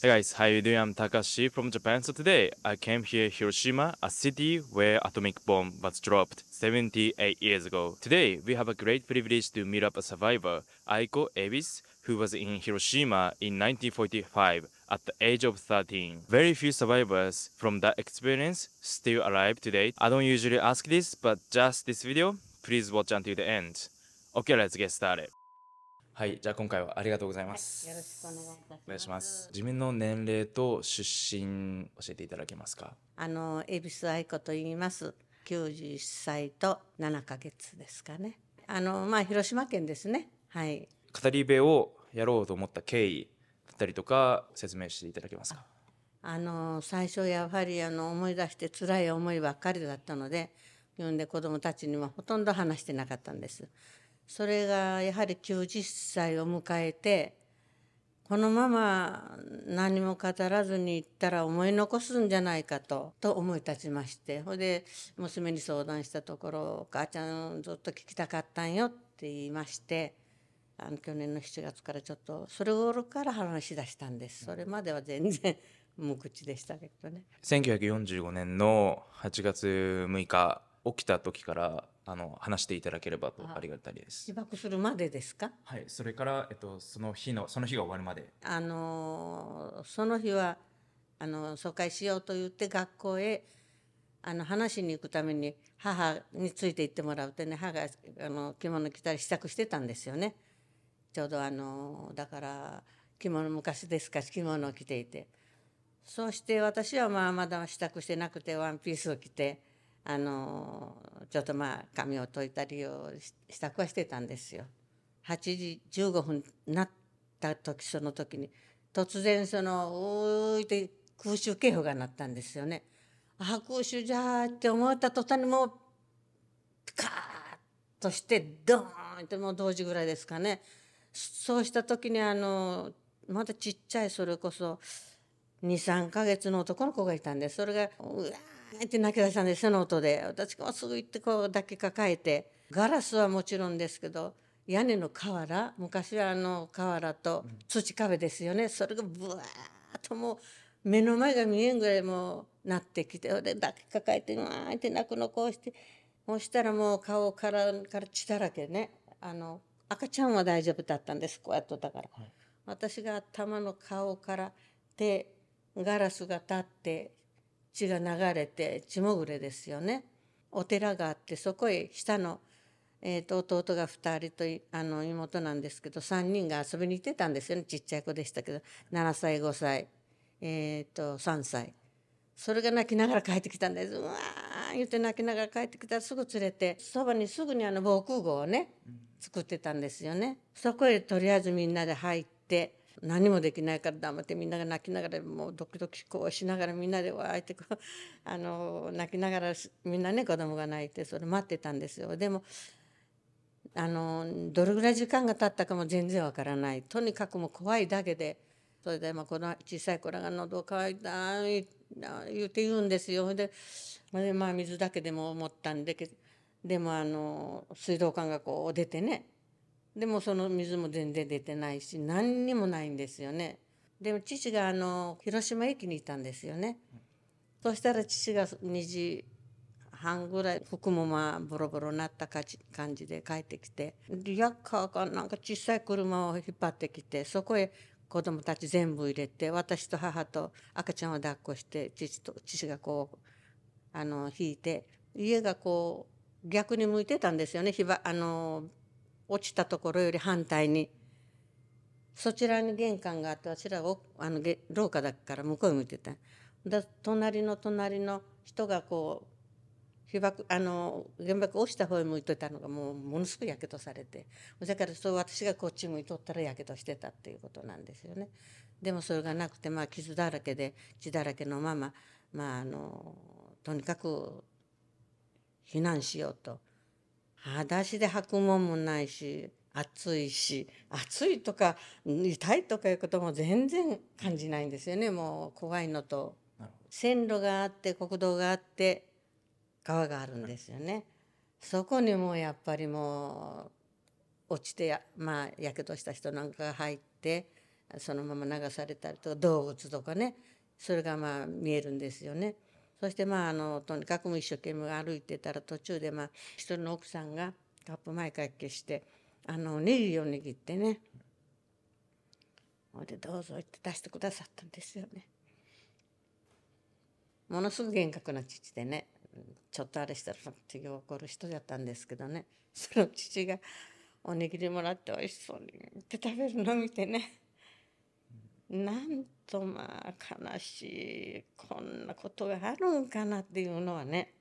Hey guys, how you doing? I'm Takashi from Japan. So today I came here Hiroshima, a city where atomic bomb was dropped 78 years ago. Today we have a great privilege to meet up a survivor, Aiko Ebis, who was in Hiroshima in 1945 at the age of 13. Very few survivors from that experience still alive today. I don't usually ask this, but just this video, please watch until the end. Okay, let's get started. はい、じゃあ今回はありがとうございます。はい、よろしくお願いいたします。お願いします。自分の年齢と出身教えていただけますか。あの恵比寿愛子と言います。91歳と7ヶ月ですかね。あのまあ広島県ですね。はい。語り部をやろうと思った経緯だったりとか説明していただけますか。あの最初やはりあの思い出して辛い思いばっかりだったので、読んで子どもたちにはほとんど話してなかったんです。それがやはり90歳を迎えてこのまま何も語らずに行ったら思い残すんじゃないかとと思い立ちましてほいで娘に相談したところ「お母ちゃんずっと聞きたかったんよ」って言いましてあの去年の7月からちょっとそれ頃から話し出したんですそれまでは全然無口でしたけどね1945年の8月6日起きた時からあの話していただければとありがたいです。被爆するまでですか？はい、それからえっとその日のその日が終わるまで。あのその日はあの疎開しようと言って学校へあの話しに行くために母について行ってもらうってね母があの着物着たり支度してたんですよね。ちょうどあのだから着物昔ですか着物を着ていて。そして私はまあまだ支度してなくてワンピースを着てあのちょっとまあ髪を解いたりを支度はしてたんですよ。8時15分になった時その時に突然その「うーい」って空襲警報が鳴ったんですよね。あ空襲じゃーって思った途端にもうピカーッとしてドーンってもう同時ぐらいですかねそうした時にあのまだちっちゃいそれこそ23ヶ月の男の子がいたんでそれがうわーって泣き出したんですその音で私がすぐ行ってこう抱きかかえてガラスはもちろんですけど屋根の瓦昔はあの瓦と土壁ですよねそれがブワーッともう目の前が見えんぐらいもうなってきてで抱きかかえてうわーって泣くのこうしてそしたらもう顔からから血だらけねあの赤ちゃんは大丈夫だったんですこうやっとったから、はい、私が頭の顔から手ガラスが立って血が流れて血もぐれですよねお寺があってそこへ下の、えーと、弟が2人とあの妹なんですけど3人が遊びに行ってたんですよねちっちゃい子でしたけど7歳5歳、えーと、と3歳それが泣きながら帰ってきたんですうわー言って泣きながら帰ってきたらすぐ連れてそばにすぐにあの防空壕をね作ってたんですよね。そこへとりあえずみんなで入って何もできないから黙ってみんなが泣きながらもうドキドキこうしながらみんなでわーってこうあの泣きながらみんなね子供が泣いてそれ待ってたんですよ。でもあのどれぐらい時間が経ったかも全然わからないとにかくもう怖いだけでそれで、まあ、この小さい子らが喉乾いた言って言うんですよでで、まあ、水だけでも思ったんででもあの水道管がこう出てねでもその水も全然出てないし何にもないんですよねでも父があの広島駅にいたんですよね、そしたら父が2時半ぐらい服もまあボロボロなった感じで帰ってきてリヤカーかなんか小さい車を引っ張ってきてそこへ子供たち全部入れて私と母と赤ちゃんを抱っこして父と父がこうあの引いて家がこう逆に向いてたんですよねあの落ちたところより反対にそちらに玄関があって私らはあの廊下だから向こう向いてたで隣の隣の人がこう被爆あの原爆落ちた方へ向いといたのがもうものすごいやけどされてだからそう私がこっち向いとったらやけどしてたっていうことなんですよね。でもそれがなくて、まあ、傷だらけで血だらけのまま、まあ、あのとにかく避難しようと裸足で履くもんもないし暑いし暑いとか痛いとかいうことも全然感じないんですよねもう怖いのと線路があって国道があって川があるんですよね。そこにもやっぱりもう落ちてやまあやけどした人なんかが入ってそのまま流されたりとか動物とかねそれがまあ見えるんですよね。そしてまああのとにかくも一生懸命歩いてたら途中でまあ一人の奥さんがカップ前会けしてあのおにぎりを握ってねほいでどうぞって出してくださったんですよね。ものすごく厳格な父でねちょっとあれしたら次怒る人だったんですけどねその父がおにぎりもらっておいしそうにって食べるのを見てねなんとまあ悲しいこんなことがあるんかなっていうのはね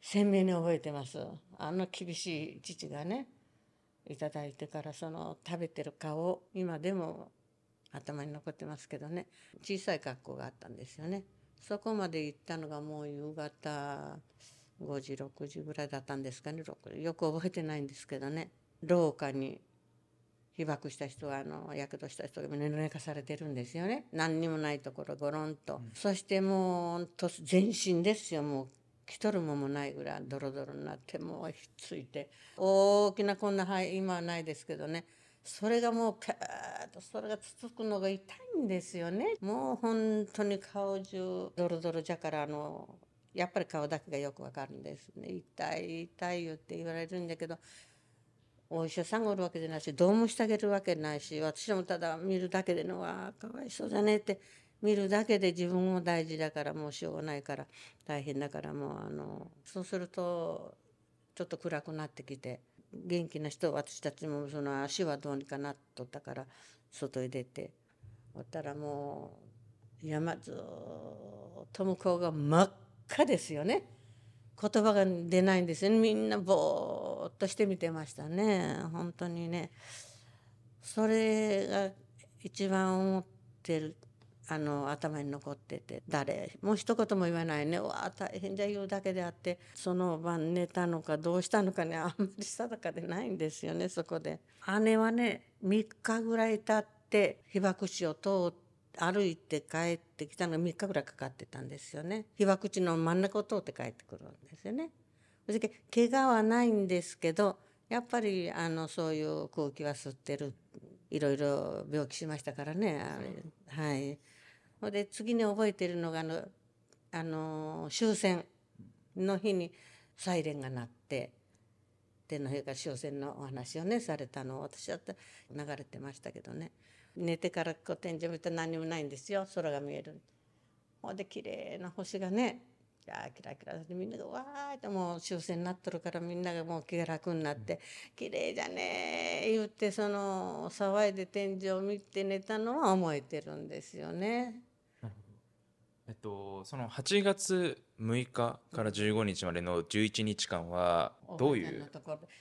鮮明に覚えてますあの厳しい父がねいただいてからその食べてる顔今でも頭に残ってますけどね小さい学校があったんですよねそこまで行ったのがもう夕方5時6時ぐらいだったんですかねよく覚えてないんですけどね廊下に被爆した人はあのやけした人が胸の寝かされてるんですよね何にもないところゴロンと、うん、そしてもうと全身ですよもう着とるもんもないぐらいドロドロになってもうひっついて大きなこんな肺今はないですけどねそれがもうピャーッとそれがつつくのが痛いんですよねもう本当に顔中ドロドロじゃからあのやっぱり顔だけがよくわかるんですね痛い痛いよって言われるんだけどお医者さんがおるわけじゃないしどうもしてあげるわけないし私もただ見るだけでのはかわいそうじゃねえって見るだけで自分も大事だからもうしょうがないから大変だからもうあのそうするとちょっと暗くなってきて元気な人私たちもその足はどうにかなっとったから外へ出ておったらもう山ずっと向こうが真っ赤ですよね言葉が出ないんですよねみんなぼーとして見てましたね本当にねそれが一番思ってるあの頭に残ってて誰もう一言も言わないねわあ大変じゃ言うだけであってその晩寝たのかどうしたのかねあんまり定かでないんですよねそこで。姉はね3日ぐらい経って被爆地を通歩いて帰ってきたのが3日ぐらいかかってたんですよね被爆地の真ん中を通って帰ってくるんですよね。それ怪我はないんですけどやっぱりあのそういう空気は吸ってるいろいろ病気しましたからねあれ、はい。ほで次に覚えてるのがあのあの終戦の日にサイレンが鳴って天皇陛下終戦のお話をねされたのを私だって流れてましたけどね寝てからこう天井見て何もないんですよ空が見える。ほんで綺麗な星がねキラキラキラでみんながわーってもう終戦になっとるからみんながもう気が楽になって「綺麗じゃねえ」言ってその騒いで天井を見て寝たのは覚えてるんですよね。えっと、その8月6日から15日までの11日間はどういう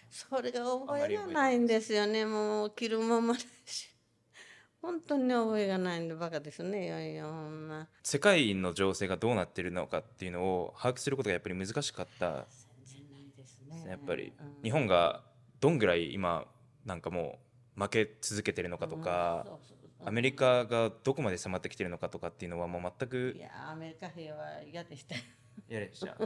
それが覚えらないんですよねもう着るままないし本当に覚えがないんでバカですねいやいやま世界の情勢がどうなってるのかっていうのを把握することがやっぱり難しかったですねやっぱり、日本がどんぐらい今なんかもう負け続けてるのかとか、アメリカがどこまで迫ってきてるのかとかっていうのはもう全くいやアメリカ兵は嫌でした嫌でした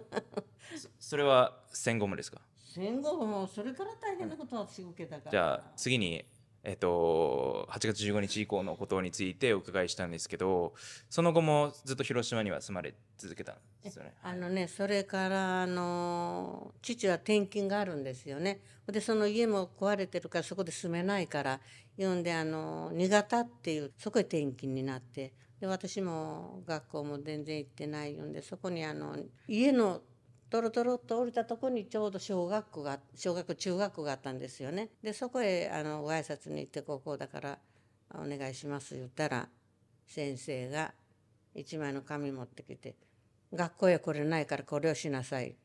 それは戦後もですか戦後もそれから大変なことはしごけたから、じゃあ次にえっと、8月15日以降のことについてお伺いしたんですけどその後もずっと広島には住まれ続けたんですよね。あのねそれからあの父は転勤があるんですよね。でその家も壊れてるからそこで住めないから言うんであの新潟っていうそこへ転勤になってで私も学校も全然行ってないんでそこにあの家のトロトロっと降りたところにちょうど小学校が小学校中学校があったんですよねでそこへあのご挨拶に行って「高校だからお願いします」言ったら先生が一枚の紙持ってきて「学校へ来れないからこれをしなさい」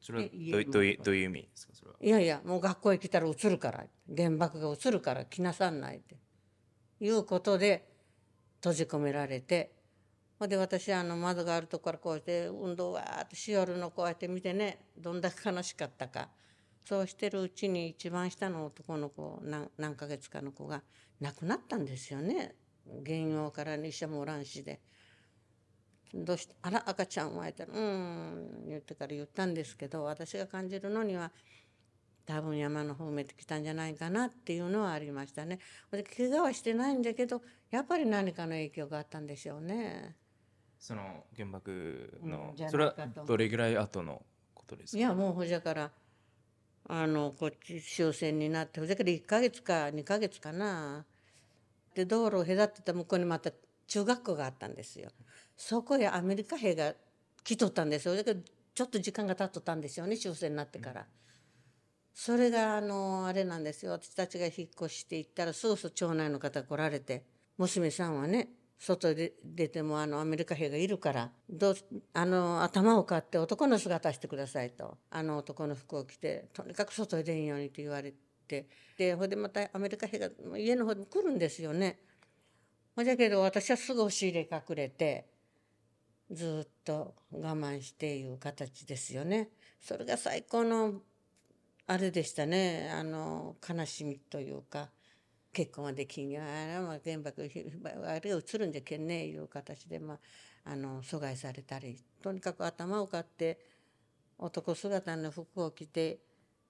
それはどういうどういう意味ですかそれはいやいやもう学校へ来たら移るから原爆が移るから来なさんないっていうことで閉じ込められてほんで私あの窓があるとこからこうして運動わーっとしよるのこうやって見てねどんだけ悲しかったかそうしてるうちに一番下の男の子何何ヶ月かの子が亡くなったんですよね原因をからに医者もおらんしで。どうしてあら赤ちゃんはえて「うん」言ってから言ったんですけど私が感じるのには多分山の方埋めてきたんじゃないかなっていうのはありましたね。怪我はしてないんだけどやっぱり何かの影響があったんでしょうね。その原爆の、うん、それはどれぐらい後のことですかいやもうほじゃからあのこっち終戦になってほじゃから1か月か2か月かなで道路を隔ってた向こうにまた中学校があったんですよそこへアメリカ兵が来とったんですよだけどちょっと時間が経っとったんですよね終戦になってから。うんそれがあのあれなんですよ私たちが引っ越して行ったらそろそ町内の方来られて娘さんはね外で出てもあのアメリカ兵がいるからどあの頭を買って男の姿してくださいとあの男の服を着てとにかく外へ出んようにと言われてでほいでまたアメリカ兵が家の方に来るんですよね。じゃけど私はすぐ押し入れ隠れてずっと我慢していう形ですよね。それが最高のあれでしたねあの悲しみというか。結婚はできんやあ、まあ、原爆あれ映るんじゃけんねいう形で、まあ、あの阻害されたりとにかく頭を買って男姿の服を着て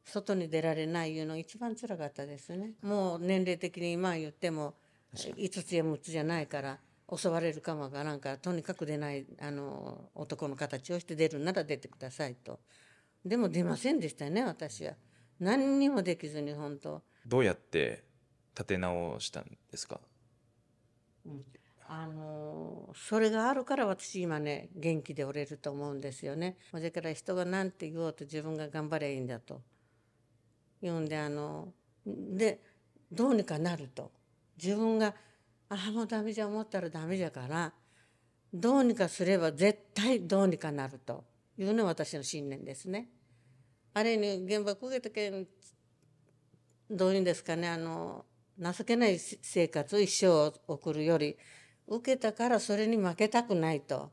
外に出られないいうの一番つらかったですねもう年齢的に今言っても5つや6つじゃないから襲われるかもわからんからとにかく出ないあの男の形をして出るなら出てくださいとでも出ませんでしたね私は何にもできずに本当どうやって立て直したんですか、うん、あのそれがあるから私今ね元気でおれると思うんですよね。それから人が何て言おうと自分が頑張ればいいんだと言うんであのでどうにかなると自分がああもうダメじゃ思ったらダメじゃからどうにかすれば絶対どうにかなるというのが私の信念ですね。あれに原爆受けた件どういうんですかねあの情けない生活を一生送るより受けたからそれに負けたくないと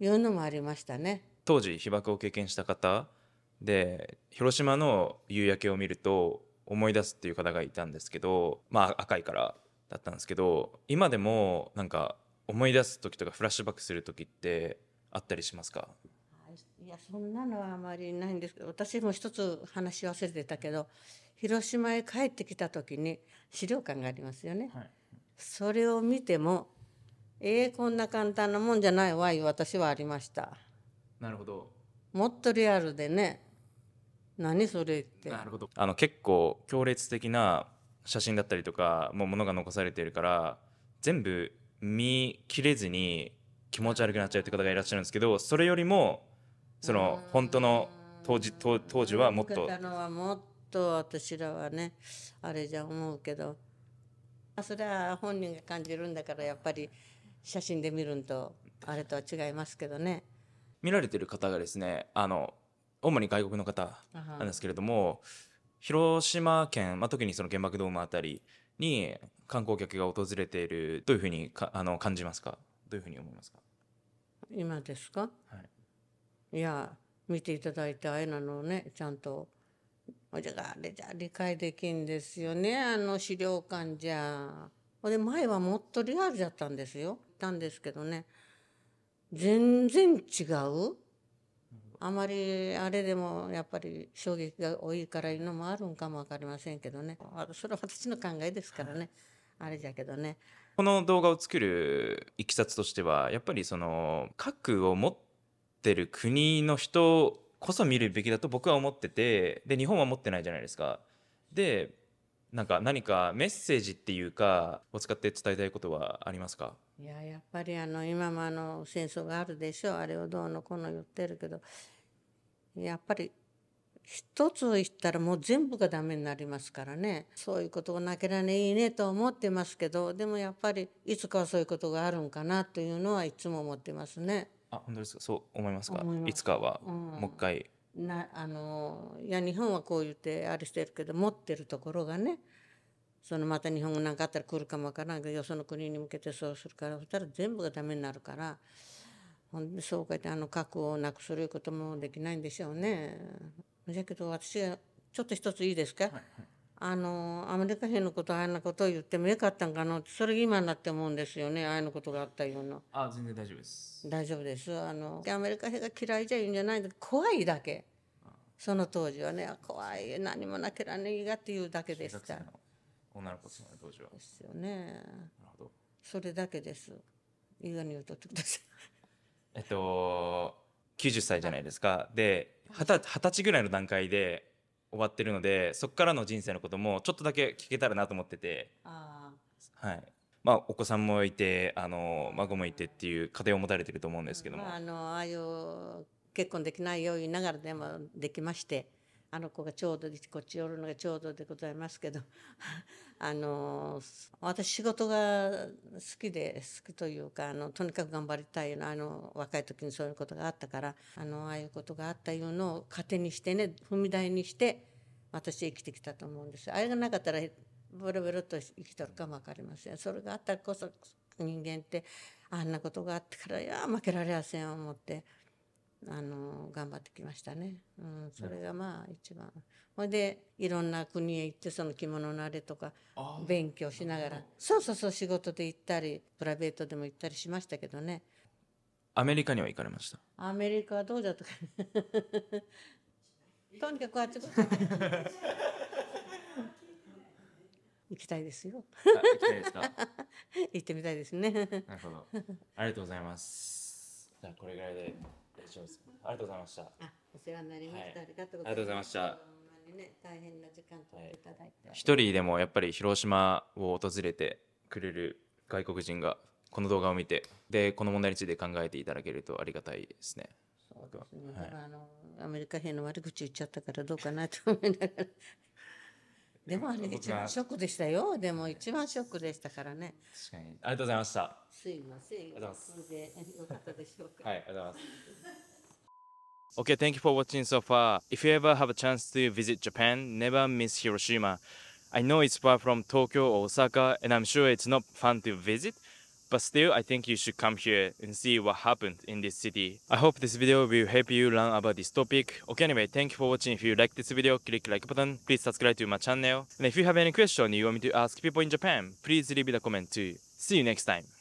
いうのもありましたね当時被爆を経験した方で広島の夕焼けを見ると思い出すっていう方がいたんですけどまあ赤いからだったんですけど今でもなんか思い出す時とかフラッシュバックする時ってあったりしますかやそんなのはあまりないんですけど私も一つ話し忘れてたけど広島へ帰ってきた時に資料館がありますよね、はい、それを見てもえー、こんな簡単なもんじゃないわい私はありましたなるほどもっとリアルでね何それってなるほどあの結構強烈的な写真だったりとかもう物が残されているから全部見切れずに気持ち悪くなっちゃうって方がいらっしゃるんですけどそれよりもその本当の当時当当時はもっと。もっと私らはねあれじゃ思うけどそれは本人が感じるんだからやっぱり写真で見るんとあれとは違いますけどね。見られてる方がですねあの主に外国の方なんですけれども広島県、まあ、特にその原爆ドームあたりに観光客が訪れているどういうふうにかあの感じますかどういうふうに思いますか今ですか、いや見ていただいてあえなのねちゃんとじゃあれじゃ理解できんですよねあの資料館じゃ。で前はもっとリアルだったんですよ。たんですけどね全然違う。あまりあれでもやっぱり衝撃が多いからいうのもあるんかも分かりませんけどねそれは私の考えですからね、あれじゃけどね。この動画を作るいきさつとしてはやっぱりその核を持っってる国の人こそ見るべきだと僕は思っててで日本は持ってないじゃないですか。でなんか何かメッセージっていうかを使って伝えたいことはありますかいややっぱりあの今もあの戦争があるでしょうあれをどうのこうの言ってるけどやっぱり一つ言ったらもう全部が駄目になりますからねそういうことがなけらねいいねと思ってますけどでもやっぱりいつかはそういうことがあるんかなというのはいつも思ってますね。あ本当ですかそう思いますかいつかはもう一回、なあのいや日本はこう言ってあれしてるけど持ってるところがねそのまた日本が何かあったら来るかもわからんけどよその国に向けてそうするからそしたら全部がダメになるからほんでそうかってあの核をなくすることもできないんでしょうね。だけど私がちょっと一ついいですか、はいはいあのアメリカ兵のことあんなことを言ってもよかったんかなそれ今になって思うんですよねああいうのことがあったようなあ全然大丈夫です大丈夫ですあのアメリカ兵が嫌いじゃいいんじゃないんだ怖いだけその当時はね怖い何もなけらねえがっていうだけでした女の子ですね当時はですよねなるほどそれだけです映画に歌ってくださいえっと90歳じゃないですかで二十歳ぐらいの段階で終わってるのでそこからの人生のこともちょっとだけ聞けたらなと思っててはいまあ、お子さんもいてあの孫もいてっていう家庭を持たれてると思うんですけども。あのああいう結婚できないよう言いながらでもできましてあの子がちょうどこっち寄るのがちょうどでございますけど あの私仕事が好きで好きというかあのとにかく頑張りたいあの若い時にそういうことがあったからあのああいうことがあったいうのを糧にしてね踏み台にして私生きてきたと思うんですあれがなかったらボロボロと生きとるかも分かりませんそれがあったらこそ人間ってあんなことがあってからいや負けられやせん思って。あの頑張ってきましたね、うん、それがまあ一番ほいでいろんな国へ行ってその着物のあれとか勉強しながらそうそうそう仕事で行ったりプライベートでも行ったりしましたけどねアメリカには行かれましたアメリカはどうだとか とにかくあちこち 行きたいですよ行きたいですか 行ってみたいですねなるほどありがとうございますじゃあこれぐらいでします。ありがとうございました。あ、お世話になりました。ありがとうございました。ね、大変な時間とっていただいて。一人でもやっぱり広島を訪れてくれる外国人がこの動画を見て、でこの問題について考えていただけるとありがたいですね。そうですね。はい、あのアメリカ兵の悪口言っちゃったからどうかなと思いながらでもあれ一番ショックでしたよでも一番ショックでしたからね確かにありがとうございましたすいませんありがとうございますそれでよかったでしょうかはいありがとうございます Okay, thank you for watching so far. If you ever have a chance to visit Japan, never miss Hiroshima. I know it's far from Tokyo or Osaka, and I'm sure it's not fun to visit, But still, I think you should come here and see what happened in this city. I hope this video will help you learn about this topic. Okay, anyway, thank you for watching. If you like this video, click like button. Please subscribe to my channel. And if you have any question you want me to ask people in Japan, please leave the comment too. See you next time.